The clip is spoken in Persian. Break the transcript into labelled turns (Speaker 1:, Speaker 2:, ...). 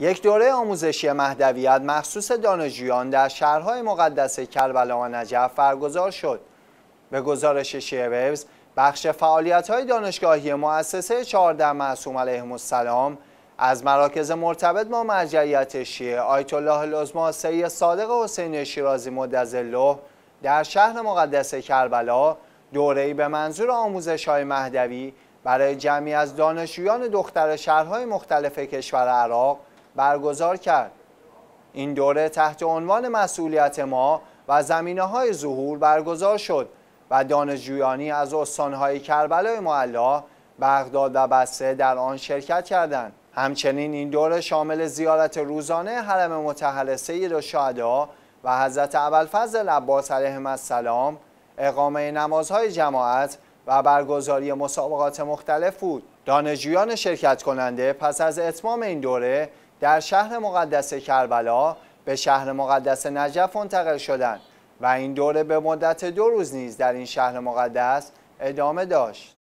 Speaker 1: یک دوره آموزشی مهدویت مخصوص دانشجویان در شهرهای مقدس کربلا و نجف برگزار شد. به گزارش شیوز، بخش فعالیت‌های دانشگاهی مؤسسه 14 معصوم علیه السلام از مراکز مرتبط با مرجعیت شیعه آیت الله العظما سید صادق حسین شیرازی مدظله در شهر مقدس کربلا دوره‌ای به منظور آموزش‌های مهدوی برای جمعی از دانشجویان دختر شهرهای مختلف کشور عراق برگزار کرد. این دوره تحت عنوان مسئولیت ما و زمینه های ظهور برگزار شد و دانشجویانی از استانهای کربلای معلا، بغداد و بسره در آن شرکت کردند. همچنین این دوره شامل زیارت روزانه حرم متحل سید شادا و حضرت ابوالفضل عباس علیه السلام، اقامه نمازهای جماعت و برگزاری مسابقات مختلف بود. دانشجویان شرکت کننده پس از اتمام این دوره در شهر مقدس کربلا به شهر مقدس نجف منتقل شدند و این دوره به مدت دو روز نیز در این شهر مقدس ادامه داشت.